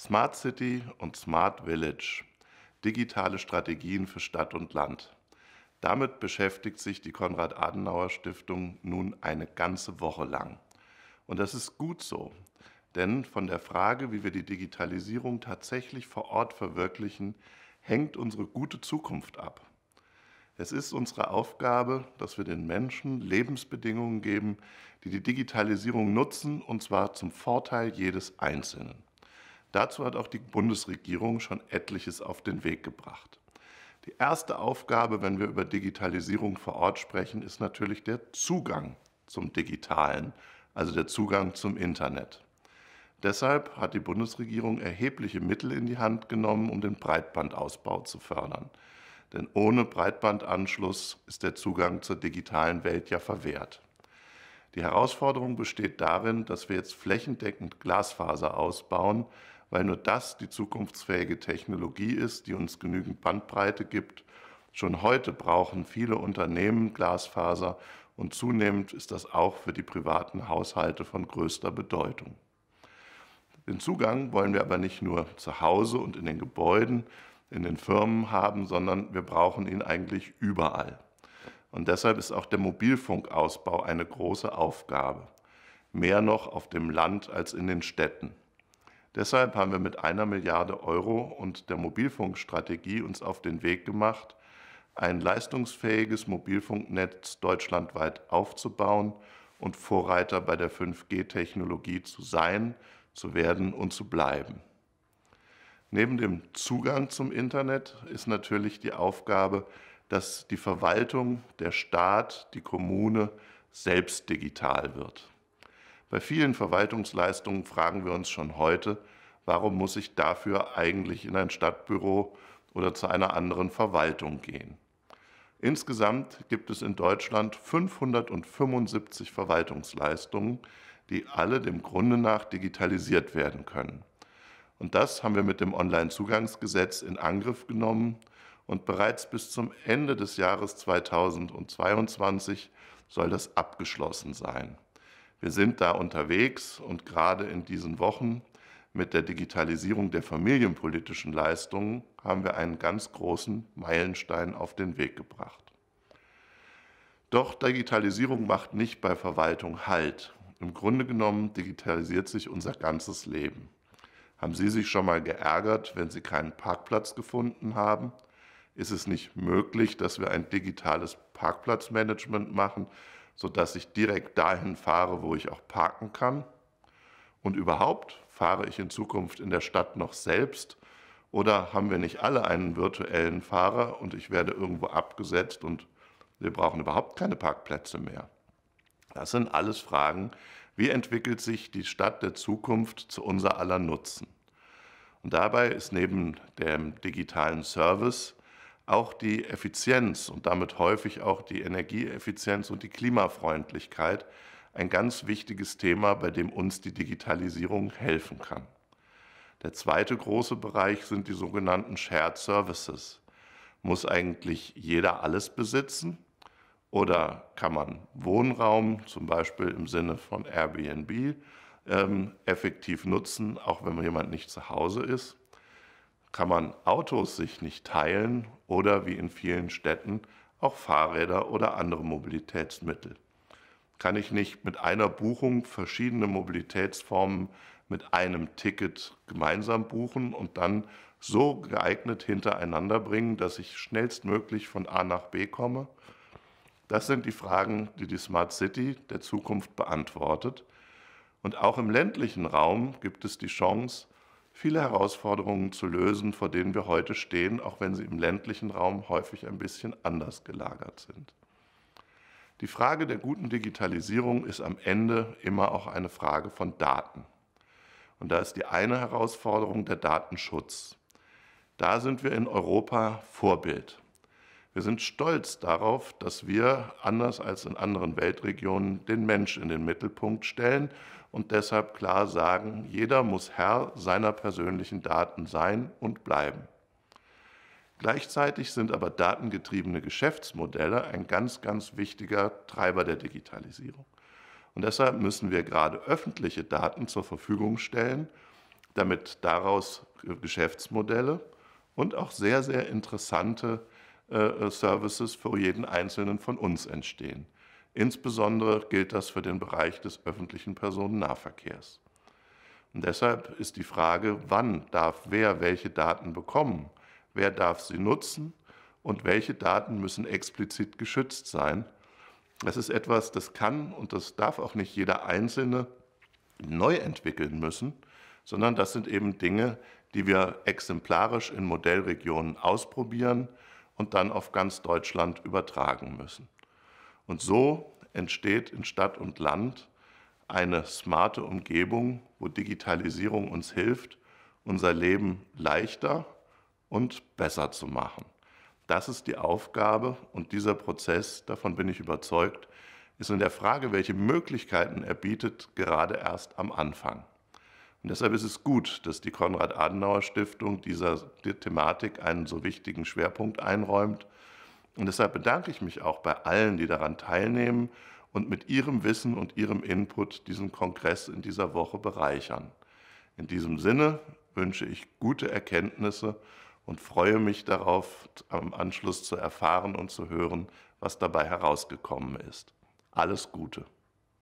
Smart City und Smart Village. Digitale Strategien für Stadt und Land. Damit beschäftigt sich die Konrad-Adenauer-Stiftung nun eine ganze Woche lang. Und das ist gut so, denn von der Frage, wie wir die Digitalisierung tatsächlich vor Ort verwirklichen, hängt unsere gute Zukunft ab. Es ist unsere Aufgabe, dass wir den Menschen Lebensbedingungen geben, die die Digitalisierung nutzen, und zwar zum Vorteil jedes Einzelnen. Dazu hat auch die Bundesregierung schon etliches auf den Weg gebracht. Die erste Aufgabe, wenn wir über Digitalisierung vor Ort sprechen, ist natürlich der Zugang zum Digitalen, also der Zugang zum Internet. Deshalb hat die Bundesregierung erhebliche Mittel in die Hand genommen, um den Breitbandausbau zu fördern. Denn ohne Breitbandanschluss ist der Zugang zur digitalen Welt ja verwehrt. Die Herausforderung besteht darin, dass wir jetzt flächendeckend Glasfaser ausbauen, weil nur das die zukunftsfähige Technologie ist, die uns genügend Bandbreite gibt. Schon heute brauchen viele Unternehmen Glasfaser und zunehmend ist das auch für die privaten Haushalte von größter Bedeutung. Den Zugang wollen wir aber nicht nur zu Hause und in den Gebäuden, in den Firmen haben, sondern wir brauchen ihn eigentlich überall. Und deshalb ist auch der Mobilfunkausbau eine große Aufgabe. Mehr noch auf dem Land als in den Städten. Deshalb haben wir mit einer Milliarde Euro und der Mobilfunkstrategie uns auf den Weg gemacht, ein leistungsfähiges Mobilfunknetz deutschlandweit aufzubauen und Vorreiter bei der 5G-Technologie zu sein, zu werden und zu bleiben. Neben dem Zugang zum Internet ist natürlich die Aufgabe, dass die Verwaltung, der Staat, die Kommune selbst digital wird. Bei vielen Verwaltungsleistungen fragen wir uns schon heute, warum muss ich dafür eigentlich in ein Stadtbüro oder zu einer anderen Verwaltung gehen? Insgesamt gibt es in Deutschland 575 Verwaltungsleistungen, die alle dem Grunde nach digitalisiert werden können. Und das haben wir mit dem Onlinezugangsgesetz in Angriff genommen und bereits bis zum Ende des Jahres 2022 soll das abgeschlossen sein. Wir sind da unterwegs und gerade in diesen Wochen mit der Digitalisierung der familienpolitischen Leistungen haben wir einen ganz großen Meilenstein auf den Weg gebracht. Doch Digitalisierung macht nicht bei Verwaltung Halt. Im Grunde genommen digitalisiert sich unser ganzes Leben. Haben Sie sich schon mal geärgert, wenn Sie keinen Parkplatz gefunden haben? Ist es nicht möglich, dass wir ein digitales Parkplatzmanagement machen, sodass ich direkt dahin fahre, wo ich auch parken kann. Und überhaupt fahre ich in Zukunft in der Stadt noch selbst oder haben wir nicht alle einen virtuellen Fahrer und ich werde irgendwo abgesetzt und wir brauchen überhaupt keine Parkplätze mehr? Das sind alles Fragen, wie entwickelt sich die Stadt der Zukunft zu unser aller Nutzen? Und dabei ist neben dem digitalen Service auch die Effizienz und damit häufig auch die Energieeffizienz und die Klimafreundlichkeit ein ganz wichtiges Thema, bei dem uns die Digitalisierung helfen kann. Der zweite große Bereich sind die sogenannten Shared Services. Muss eigentlich jeder alles besitzen? Oder kann man Wohnraum, zum Beispiel im Sinne von Airbnb, ähm, effektiv nutzen, auch wenn jemand nicht zu Hause ist? kann man Autos sich nicht teilen oder wie in vielen Städten auch Fahrräder oder andere Mobilitätsmittel. Kann ich nicht mit einer Buchung verschiedene Mobilitätsformen mit einem Ticket gemeinsam buchen und dann so geeignet hintereinander bringen, dass ich schnellstmöglich von A nach B komme? Das sind die Fragen, die die Smart City der Zukunft beantwortet. Und auch im ländlichen Raum gibt es die Chance, viele Herausforderungen zu lösen, vor denen wir heute stehen, auch wenn sie im ländlichen Raum häufig ein bisschen anders gelagert sind. Die Frage der guten Digitalisierung ist am Ende immer auch eine Frage von Daten. Und da ist die eine Herausforderung der Datenschutz. Da sind wir in Europa Vorbild. Wir sind stolz darauf, dass wir, anders als in anderen Weltregionen, den Mensch in den Mittelpunkt stellen und deshalb klar sagen, jeder muss Herr seiner persönlichen Daten sein und bleiben. Gleichzeitig sind aber datengetriebene Geschäftsmodelle ein ganz, ganz wichtiger Treiber der Digitalisierung. Und deshalb müssen wir gerade öffentliche Daten zur Verfügung stellen, damit daraus Geschäftsmodelle und auch sehr, sehr interessante äh, äh, Services für jeden Einzelnen von uns entstehen. Insbesondere gilt das für den Bereich des öffentlichen Personennahverkehrs. Und deshalb ist die Frage, wann darf wer welche Daten bekommen, wer darf sie nutzen und welche Daten müssen explizit geschützt sein. Das ist etwas, das kann und das darf auch nicht jeder Einzelne neu entwickeln müssen, sondern das sind eben Dinge, die wir exemplarisch in Modellregionen ausprobieren, und dann auf ganz Deutschland übertragen müssen. Und so entsteht in Stadt und Land eine smarte Umgebung, wo Digitalisierung uns hilft, unser Leben leichter und besser zu machen. Das ist die Aufgabe und dieser Prozess, davon bin ich überzeugt, ist in der Frage, welche Möglichkeiten er bietet, gerade erst am Anfang. Und deshalb ist es gut, dass die Konrad-Adenauer-Stiftung dieser Thematik einen so wichtigen Schwerpunkt einräumt. Und deshalb bedanke ich mich auch bei allen, die daran teilnehmen und mit ihrem Wissen und ihrem Input diesen Kongress in dieser Woche bereichern. In diesem Sinne wünsche ich gute Erkenntnisse und freue mich darauf, am Anschluss zu erfahren und zu hören, was dabei herausgekommen ist. Alles Gute.